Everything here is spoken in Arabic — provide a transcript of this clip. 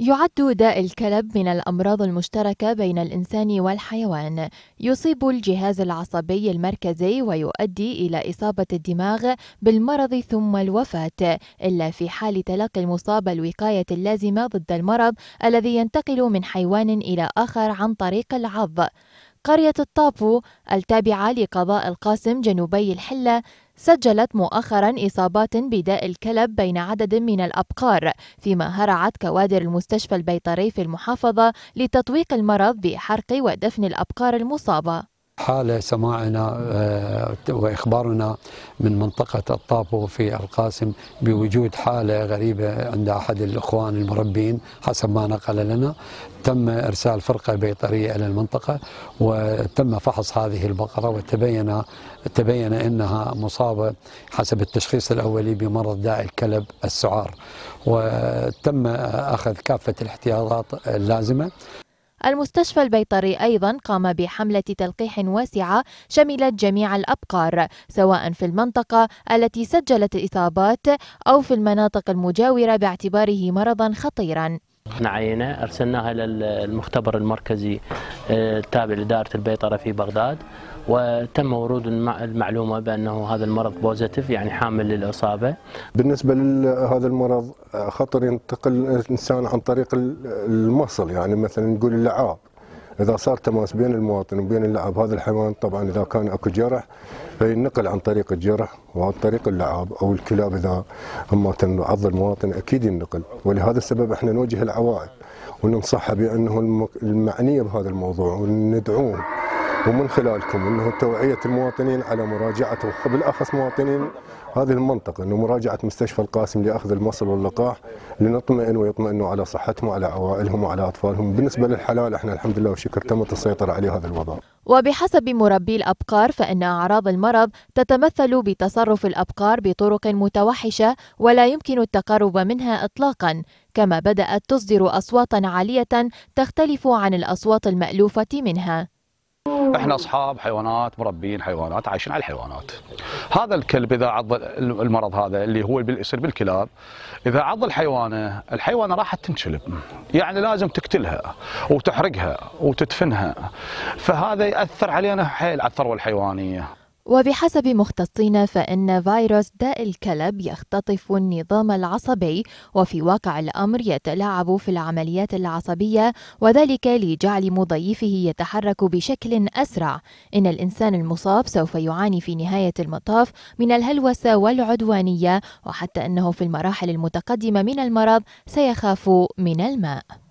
يعد داء الكلب من الأمراض المشتركة بين الإنسان والحيوان، يصيب الجهاز العصبي المركزي ويؤدي إلى إصابة الدماغ بالمرض ثم الوفاة، إلا في حال تلقي المصاب الوقاية اللازمة ضد المرض الذي ينتقل من حيوان إلى آخر عن طريق العض. قرية الطابو التابعة لقضاء القاسم جنوبي الحلة سجلت مؤخرا إصابات بداء الكلب بين عدد من الأبقار فيما هرعت كوادر المستشفى البيطري في المحافظة لتطويق المرض بحرق ودفن الأبقار المصابة حال سماعنا آه، واخبارنا من منطقه الطابو في القاسم بوجود حاله غريبه عند احد الاخوان المربين حسب ما نقل لنا تم ارسال فرقه بيطريه الى المنطقه وتم فحص هذه البقره وتبين تبين انها مصابه حسب التشخيص الاولي بمرض داء الكلب السعار وتم اخذ كافه الاحتياطات اللازمه المستشفى البيطري أيضا قام بحملة تلقيح واسعة شملت جميع الأبقار سواء في المنطقة التي سجلت الإصابات أو في المناطق المجاورة باعتباره مرضا خطيرا احنا عينة ارسلناها للمختبر المركزي آه، التابع لدائره البيطره في بغداد وتم ورود المعلومه بانه هذا المرض بوزيتيف يعني حامل للاصابه. بالنسبه لهذا المرض آه، خطر ينتقل الانسان عن طريق المصل يعني مثلا نقول اللعاب اذا صار تماس بين المواطن وبين اللعاب هذا الحيوان طبعا اذا كان اكو جرح فينقل عن طريق الجرح وعن طريق اللعاب او الكلاب اذا هم عض المواطن اكيد ينقل ولهذا السبب احنا نوجه العوائل وننصحها بانه المعنيه بهذا الموضوع وندعوهم ومن خلالكم انه توعيه المواطنين على مراجعه وبالاخص مواطنين هذه المنطقه انه مراجعه مستشفى القاسم لاخذ المصل واللقاح لنطمئن ويطمئنوا على صحتهم وعلى عوائلهم وعلى اطفالهم، بالنسبه للحلال احنا الحمد لله والشكر تمت السيطره على هذا الوضع. وبحسب مربي الابقار فان اعراض المرض تتمثل بتصرف الابقار بطرق متوحشه ولا يمكن التقرب منها اطلاقا، كما بدات تصدر اصواتا عاليه تختلف عن الاصوات المالوفه منها. احنا اصحاب حيوانات مربين حيوانات عايشين على الحيوانات هذا الكلب اذا عض المرض هذا اللي هو يصير بالكلاب اذا عض الحيوانه الحيوانه راح تنشلب يعني لازم تقتلها وتحرقها وتدفنها فهذا ياثر علينا حيل على الثروه الحيوانيه وبحسب مختصين فإن فيروس داء الكلب يختطف النظام العصبي وفي واقع الأمر يتلاعب في العمليات العصبية وذلك لجعل مضيفه يتحرك بشكل أسرع إن الإنسان المصاب سوف يعاني في نهاية المطاف من الهلوسة والعدوانية وحتى أنه في المراحل المتقدمة من المرض سيخاف من الماء